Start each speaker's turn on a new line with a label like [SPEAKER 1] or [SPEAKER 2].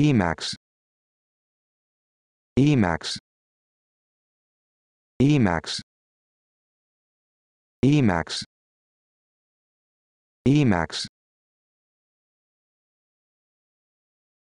[SPEAKER 1] Emacs Emacs Emacs Emacs Emacs